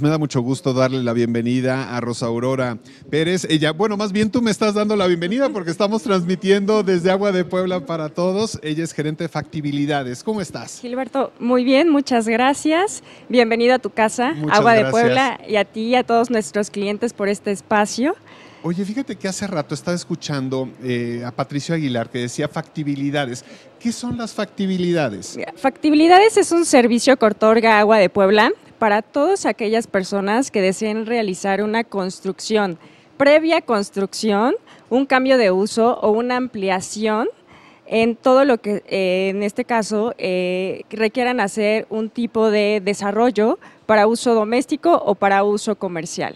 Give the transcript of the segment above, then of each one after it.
Me da mucho gusto darle la bienvenida a Rosa Aurora Pérez. Ella, bueno, más bien tú me estás dando la bienvenida porque estamos transmitiendo desde Agua de Puebla para todos. Ella es gerente de factibilidades. ¿Cómo estás? Gilberto, muy bien, muchas gracias. Bienvenido a tu casa, Agua de Puebla, y a ti y a todos nuestros clientes por este espacio. Oye, fíjate que hace rato estaba escuchando eh, a Patricio Aguilar que decía factibilidades. ¿Qué son las factibilidades? Factibilidades es un servicio que otorga Agua de Puebla para todas aquellas personas que deseen realizar una construcción, previa construcción, un cambio de uso o una ampliación en todo lo que eh, en este caso eh, requieran hacer un tipo de desarrollo para uso doméstico o para uso comercial.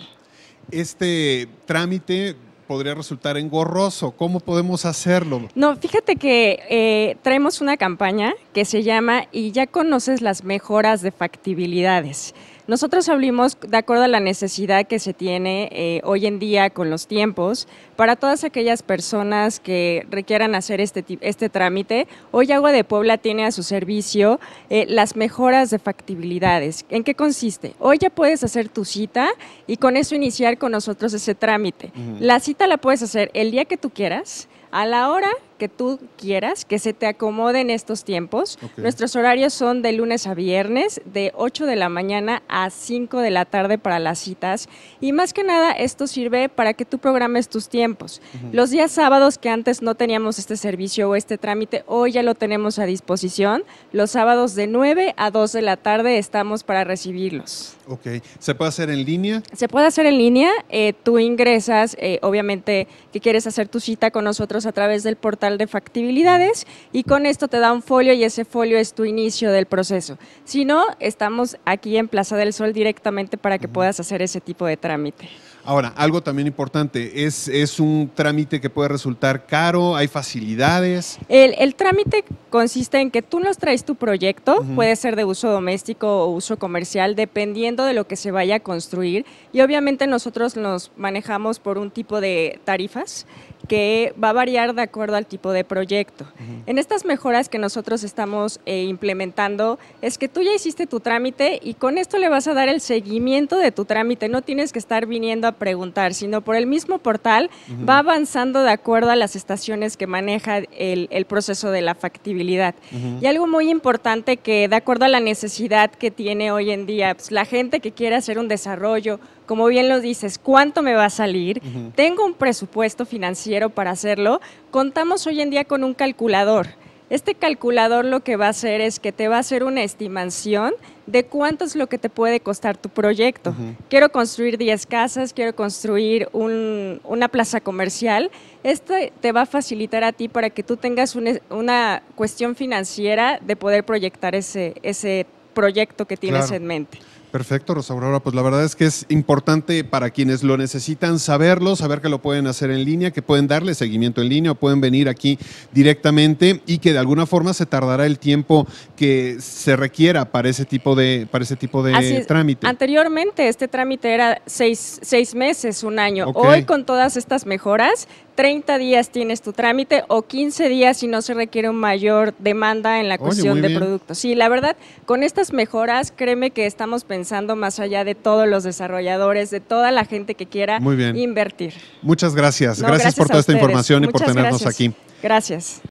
Este trámite podría resultar engorroso. ¿Cómo podemos hacerlo? No, fíjate que eh, traemos una campaña que se llama Y ya conoces las mejoras de factibilidades. Nosotros abrimos de acuerdo a la necesidad que se tiene eh, hoy en día con los tiempos para todas aquellas personas que requieran hacer este, este trámite. Hoy Agua de Puebla tiene a su servicio eh, las mejoras de factibilidades. ¿En qué consiste? Hoy ya puedes hacer tu cita y con eso iniciar con nosotros ese trámite. La cita la puedes hacer el día que tú quieras a la hora que tú quieras, que se te acomoden estos tiempos. Nuestros horarios son de lunes a viernes, de 8 de la mañana a 5 de la tarde para las citas. Y más que nada, esto sirve para que tú programes tus tiempos. Los días sábados que antes no teníamos este servicio o este trámite, hoy ya lo tenemos a disposición. Los sábados de 9 a 2 de la tarde estamos para recibirlos. Ok, ¿se puede hacer en línea? Se puede hacer en línea. Eh, tú ingresas, eh, obviamente, que quieres hacer tu cita con nosotros a través del portal de factibilidades y con esto te da un folio y ese folio es tu inicio del proceso. Si no, estamos aquí en Plaza del Sol directamente para que puedas hacer ese tipo de trámite. Ahora, algo también importante, ¿es, es un trámite que puede resultar caro? ¿Hay facilidades? El, trámite consiste en que tú nos traes tu proyecto, puede ser de uso doméstico o uso comercial, dependiendo de lo que se vaya a construir. Y obviamente nosotros nos manejamos por un tipo de tarifas que va a variar de acuerdo al tipo de proyecto. En estas mejoras que nosotros estamos eh, implementando es que tú ya hiciste tu trámite y con esto le vas a dar el seguimiento de tu trámite. No tienes que estar viniendo a preguntar, sino por el mismo portal va avanzando de acuerdo a las estaciones que maneja el, proceso de la factibilidad. Y algo muy importante que de acuerdo a la necesidad que tiene hoy en día pues, la gente que quiere hacer un desarrollo, como bien lo dices, cuánto me va a salir, tengo un presupuesto financiero para hacerlo, contamos hoy en día con un calculador. Este calculador lo que va a hacer es que te va a hacer una estimación de cuánto es lo que te puede costar tu proyecto. Quiero construir 10 casas, quiero construir una plaza comercial. Esto te va a facilitar a ti para que tú tengas una, cuestión financiera de poder proyectar ese, proyecto que tienes en mente. Perfecto, Rosa Pues la verdad es que es importante para quienes lo necesitan saberlo, saber que lo pueden hacer en línea, que pueden darle seguimiento en línea o pueden venir aquí directamente y que de alguna forma se tardará el tiempo que se requiera para ese tipo de, para ese tipo de trámite. Anteriormente este trámite era seis, meses, un año. Hoy con todas estas mejoras 30 días tienes tu trámite o 15 días si no se requiere mayor demanda en la cuestión de productos. Sí, la verdad, con estas mejoras, créeme que estamos pensando más allá de todos los desarrolladores, de toda la gente que quiera invertir. Muchas gracias. gracias, por toda esta información y por tenernos aquí. Gracias.